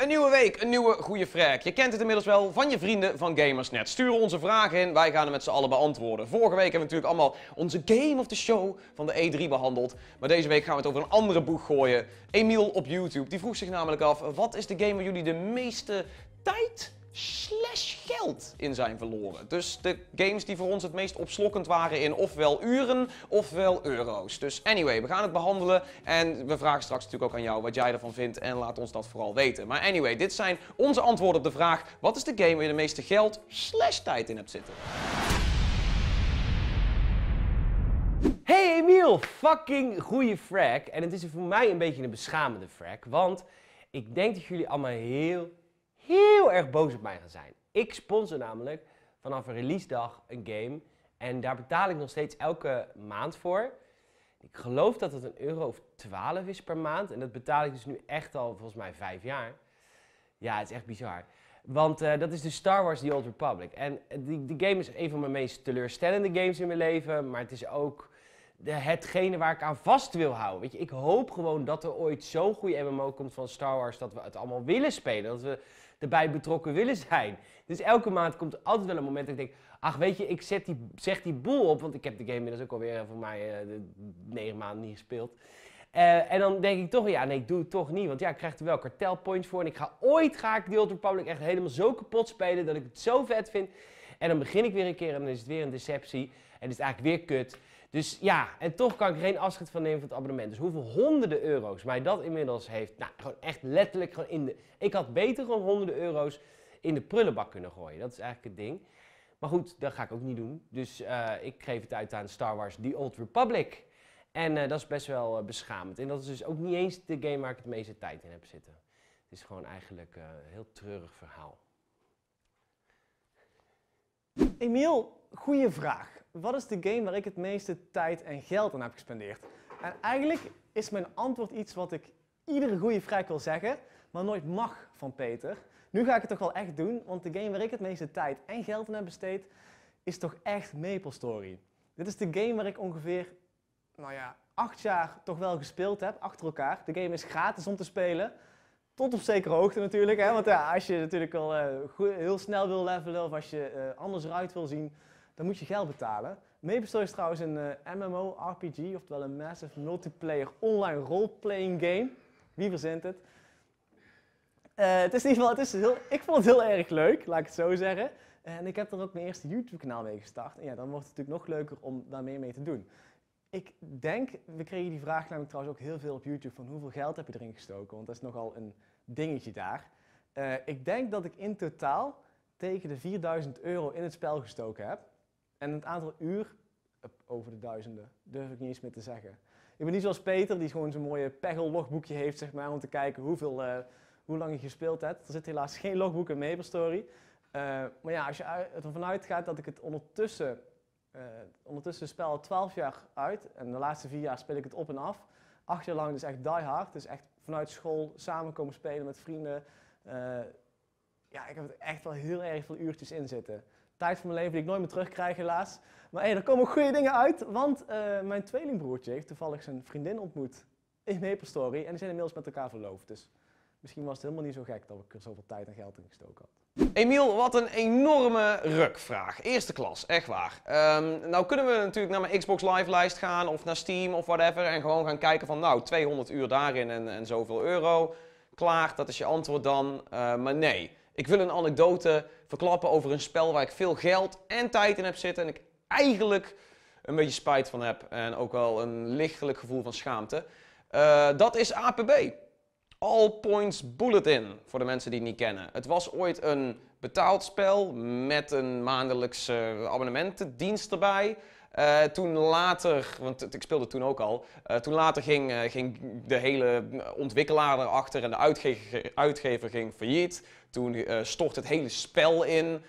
Een nieuwe week, een nieuwe goede vraag. Je kent het inmiddels wel van je vrienden van Gamersnet. Stuur onze vragen in, wij gaan er met z'n allen beantwoorden. Vorige week hebben we natuurlijk allemaal onze Game of the Show van de E3 behandeld. Maar deze week gaan we het over een andere boeg gooien. Emiel op YouTube, die vroeg zich namelijk af... wat is de game waar jullie de meeste tijd slash geld in zijn verloren. Dus de games die voor ons het meest opslokkend waren in ofwel uren ofwel euro's. Dus anyway, we gaan het behandelen en we vragen straks natuurlijk ook aan jou wat jij ervan vindt en laat ons dat vooral weten. Maar anyway, dit zijn onze antwoorden op de vraag wat is de game waar je de meeste geld slash tijd in hebt zitten? Hey Emiel, fucking goede frag. En het is voor mij een beetje een beschamende frag, want ik denk dat jullie allemaal heel, heel erg boos op mij gaan zijn. Ik sponsor namelijk vanaf een release dag een game en daar betaal ik nog steeds elke maand voor. Ik geloof dat het een euro of 12 is per maand en dat betaal ik dus nu echt al volgens mij vijf jaar. Ja, het is echt bizar. Want eh, dat is de Star Wars The Old Republic. En eh, die, die game is een van mijn meest teleurstellende games in mijn leven, maar het is ook hetgene waar ik aan vast wil houden. Weet je, ik hoop gewoon dat er ooit zo'n goede MMO komt van Star Wars dat we het allemaal willen spelen. Dat we erbij betrokken willen zijn. Dus elke maand komt er altijd wel een moment dat ik denk, ach weet je, ik zet die, zeg die boel op. Want ik heb de game inmiddels ook alweer voor mij eh, negen maanden niet gespeeld. Eh, en dan denk ik toch, ja nee, ik doe het toch niet. Want ja, ik krijg er wel kartelpoints voor. En ik ga ooit, ga ik The Old echt helemaal zo kapot spelen dat ik het zo vet vind. En dan begin ik weer een keer en dan is het weer een deceptie. En is het eigenlijk weer kut. Dus ja, en toch kan ik geen afscheid van nemen van het abonnement. Dus hoeveel honderden euro's mij dat inmiddels heeft. Nou, gewoon echt letterlijk gewoon in de... Ik had beter gewoon honderden euro's in de prullenbak kunnen gooien. Dat is eigenlijk het ding. Maar goed, dat ga ik ook niet doen. Dus eh, ik geef het uit aan Star Wars The Old Republic. En eh, dat is best wel eh, beschamend. En dat is dus ook niet eens de game waar ik het meeste tijd in heb zitten. Het is gewoon eigenlijk een heel treurig verhaal. Emiel, goede vraag wat is de game waar ik het meeste tijd en geld aan heb gespendeerd? En eigenlijk is mijn antwoord iets wat ik iedere goede vrij wil zeggen, maar nooit mag van Peter. Nu ga ik het toch wel echt doen, want de game waar ik het meeste tijd en geld aan heb besteed, is toch echt MapleStory. Dit is de game waar ik ongeveer, nou ja, acht jaar toch wel gespeeld heb, achter elkaar. De game is gratis om te spelen. Tot op zekere hoogte natuurlijk, hè? want ja, als je natuurlijk al eh, heel snel wil levelen of als je eh, anders eruit wil zien, dan moet je geld betalen. Maplestory is trouwens een eh, MMO-RPG, oftewel een massive multiplayer online role-playing game. Wie verzint het? Eh, het is in ieder geval, het is heel, ik vond het heel erg leuk, laat ik het zo zeggen. En ik heb er ook mijn eerste YouTube-kanaal mee gestart. En ja, dan wordt het natuurlijk nog leuker om daar meer mee te doen. Ik denk, we kregen die vraag namelijk trouwens ook heel veel op YouTube van hoeveel geld heb je erin gestoken? Want dat is nogal een dingetje daar. Eh, ik denk dat ik in totaal tegen de 4000 euro in het spel gestoken heb. En het aantal uur over de duizenden, durf ik niet eens meer te zeggen. Ik ben niet zoals Peter, die gewoon zo'n mooie peggle logboekje heeft, zeg maar, om te kijken hoeveel, eh, hoe lang je gespeeld hebt. Er zit helaas geen logboek in Maple Story. Eh, maar ja, als je ervan uitgaat dat ik het ondertussen, eh, ondertussen spel al 12 jaar uit en de laatste vier jaar speel ik het op en af. Acht jaar lang, dus echt die hard. Dus echt vanuit school samen komen spelen met vrienden. ja, ik heb er echt wel heel erg veel uurtjes in zitten tijd van mijn leven die ik nooit meer terugkrijg helaas. Maar hey, er komen ook goede dingen uit, want eh, mijn tweelingbroertje heeft toevallig zijn vriendin ontmoet in Story en die zijn inmiddels met elkaar verloofd. Dus misschien was het helemaal niet zo gek dat ik er zoveel tijd en geld in gestoken had. Emiel, wat een enorme rukvraag. Eerste klas, echt waar. Ehm, nou kunnen we natuurlijk naar mijn Xbox Live lijst gaan of naar Steam of whatever en gewoon gaan kijken van nou 200 uur daarin en, en zoveel euro. Klaar, dat is je antwoord dan. Eh, maar nee, ik wil een anekdote verklappen over een spel waar ik veel geld en tijd in heb zitten. En ik eigenlijk een beetje spijt van heb. En ook wel een lichtelijk gevoel van schaamte. Eh, dat is APB. All Points Bulletin, voor de mensen die het niet kennen. Het was ooit een betaald spel met een maandelijkse abonnementendienst erbij. Eh, toen later, want ik speelde toen ook al, eh, toen later ging, eh, ging de hele ontwikkelaar erachter en de uitgever ging failliet. Toen stort het hele spel in,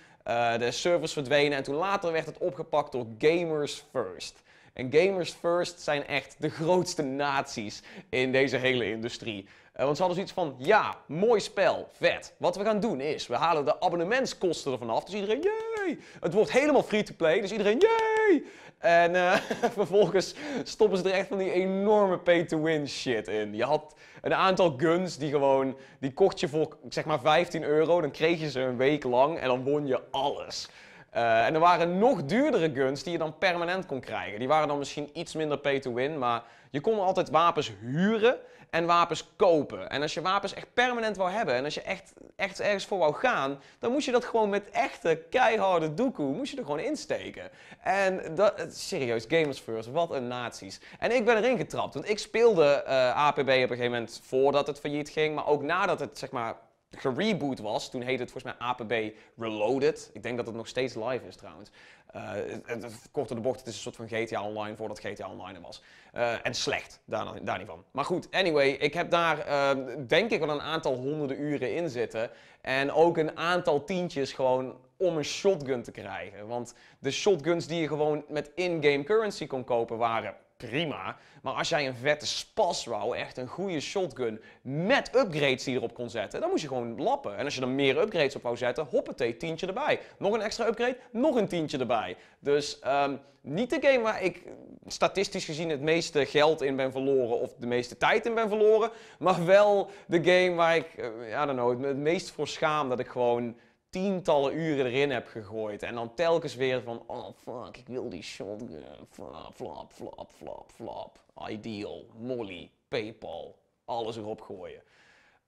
de servers verdwenen en toen later werd het opgepakt door Gamers First. En Gamers First zijn echt de grootste naties in deze hele industrie. Eh, want ze hadden zoiets van, ja, mooi spel, vet. Wat we gaan doen is, we halen de abonnementskosten ervan af. Dus iedereen, yay Het wordt helemaal free-to-play, dus iedereen, jee! En eh, vervolgens stoppen ze er echt van die enorme pay-to-win shit in. Je had een aantal guns die gewoon, die kocht je voor zeg maar 15 euro. Dan kreeg je ze een week lang en dan won je alles. Eh, en er waren nog duurdere guns die je dan permanent kon krijgen. Die waren dan misschien iets minder pay to win, maar je kon altijd wapens huren en wapens kopen. En als je wapens echt permanent wou hebben en als je echt, echt ergens voor wou gaan, dan moest je dat gewoon met echte keiharde doekoe, moest je er gewoon insteken. En dat, eh, serieus, gamers first, wat een nazi's. En ik ben erin getrapt, want ik speelde eh, APB op een gegeven moment voordat het failliet ging, maar ook nadat het zeg maar gereboot was. Toen heette het volgens mij APB Reloaded. Ik denk dat het nog steeds live is trouwens. Uh, het, de bocht, het is een soort van GTA Online voordat GTA Online er was. Eh, en slecht, daar, daar niet van. Maar goed, anyway, ik heb daar ehm, denk ik wel een aantal honderden uren in zitten. En ook een aantal tientjes gewoon om een shotgun te krijgen. Want de shotguns die je gewoon met in-game currency kon kopen waren prima. Maar als jij een vette spas wou, echt een goede shotgun met upgrades die erop kon zetten, dan moest je gewoon lappen. En als je er meer upgrades op wou zetten, hoppatee, tientje erbij. Nog een extra upgrade, nog een tientje erbij. Dus ehm, niet de game waar ik statistisch gezien het meeste geld in ben verloren of de meeste tijd in ben verloren. Maar wel de game waar ik, uh, I don't know, het meest voor schaam dat ik gewoon tientallen uren erin heb gegooid. En dan telkens weer van, oh fuck, ik wil die shotgun. Eh, flop flop flop flop Ideal, Molly, Paypal, alles erop gooien.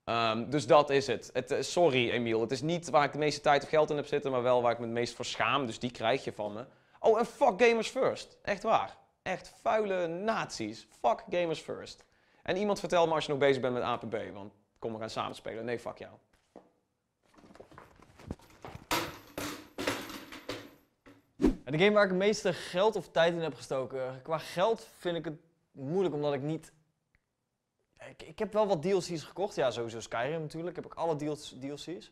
Ehm, dus dat is het. het. Eh, sorry Emiel, het is niet waar ik de meeste tijd of geld in heb zitten, maar wel waar ik me het meest voor schaam. Dus die krijg je van me. Oh, en fuck gamers first. Echt waar. Echt vuile nazi's. Fuck gamers first. En iemand vertel me als je nog bezig bent met APB, want kom, we gaan samen spelen. Nee, fuck jou. de game waar ik het meeste geld of tijd in heb gestoken. Qua geld vind ik het moeilijk, omdat ik niet... Ik, ik heb wel wat DLC's gekocht. Ja, sowieso Skyrim natuurlijk. Heb ik alle DLC's.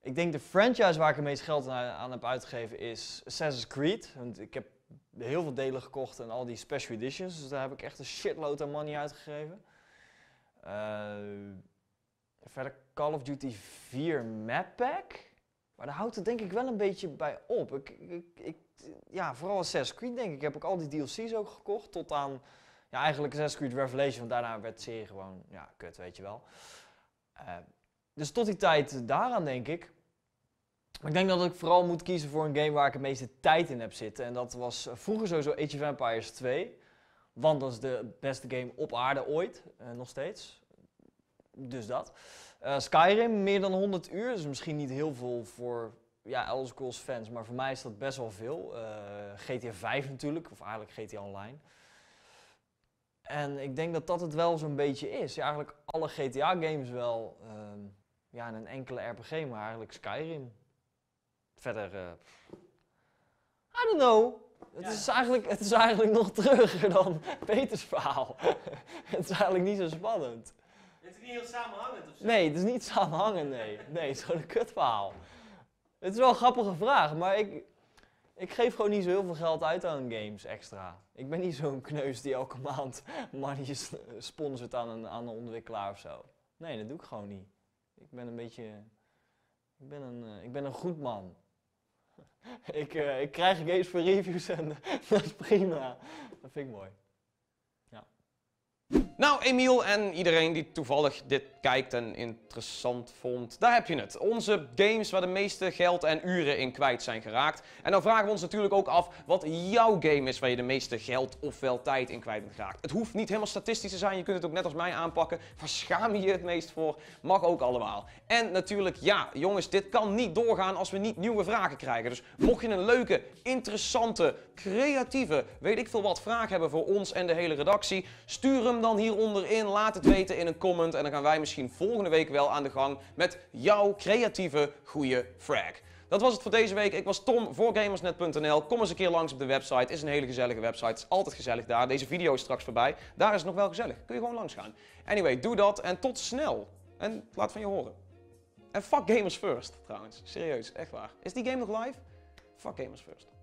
Ik denk de franchise waar ik het meest geld aan heb uitgegeven is Assassin's Creed. Want ik heb heel veel delen gekocht en al die special editions. Dus daar heb ik echt een shitload aan money uitgegeven. Eh, verder Call of Duty 4 Map Pack. Maar daar houdt het denk ik wel een beetje bij op. ik, ik ja, vooral Assassin's Creed denk ik. Heb ik al die DLC's ook gekocht. Tot aan ja, eigenlijk Assassin's Creed Revelation. Want daarna werd de serie gewoon ja, kut, weet je wel. Eh, dus tot die tijd daaraan denk ik. Maar ik denk dat ik vooral moet kiezen voor een game waar ik de meeste tijd in heb zitten. En dat was vroeger sowieso Age of Empires 2. Want dat is de beste game op aarde ooit. Eh, nog steeds. Dus dat. Eh, Skyrim, meer dan 100 uur. Dus misschien niet heel veel voor ja, Elder Scrolls fans, maar voor mij is dat best wel veel. Eh, GTA 5 natuurlijk, of eigenlijk GTA Online. En ik denk dat dat het wel zo'n beetje is. Ja, eigenlijk alle GTA-games wel. Um, ja, een enkele RPG, maar eigenlijk Skyrim. Verder, eh, I don't know. Het, is eigenlijk, het is eigenlijk nog terugger dan Peters verhaal. het is eigenlijk niet zo spannend. Het is niet heel samenhangend of zo? Nee, het is niet samenhangend, nee. Nee, het is gewoon een kutverhaal. Het is wel een grappige vraag, maar ik, ik geef gewoon niet zo heel veel geld uit aan games extra. Ik ben niet zo'n kneus die elke maand money sponsort aan een, aan een ontwikkelaar of zo. Nee, dat doe ik gewoon niet. Ik ben een beetje. Ik ben een, eh, ik ben een goed man. ik, eh, ik krijg games voor reviews en dat is prima. Dat vind ik mooi. Nou, Emiel en iedereen die toevallig dit kijkt en interessant vond, daar heb je het. Onze games waar de meeste geld en uren in kwijt zijn geraakt. En dan vragen we ons natuurlijk ook af wat jouw game is waar je de meeste geld ofwel tijd in kwijt bent geraakt. Het hoeft niet helemaal statistisch te zijn, je kunt het ook net als mij aanpakken. Waar schaam je je het meest voor? Mag ook allemaal. En natuurlijk, ja, jongens, dit kan niet doorgaan als we niet nieuwe vragen krijgen. Dus mocht je een leuke, interessante, creatieve, weet ik veel wat vraag hebben voor ons en de hele redactie, stuur hem dan hier Hieronderin Laat het weten in een comment. En dan gaan wij misschien volgende week wel aan de gang met jouw creatieve goede frag. Dat was het voor deze week. Ik was Tom voor Gamersnet.nl. Kom eens een keer langs op de website. Is een hele gezellige website. Het is altijd gezellig daar. Deze video is straks voorbij. Daar is het nog wel gezellig. Kun je gewoon langs gaan. Anyway, doe dat en tot snel. En laat van je horen. En fuck gamers first, trouwens. Serieus, echt waar. Is die game nog live? Fuck gamers first.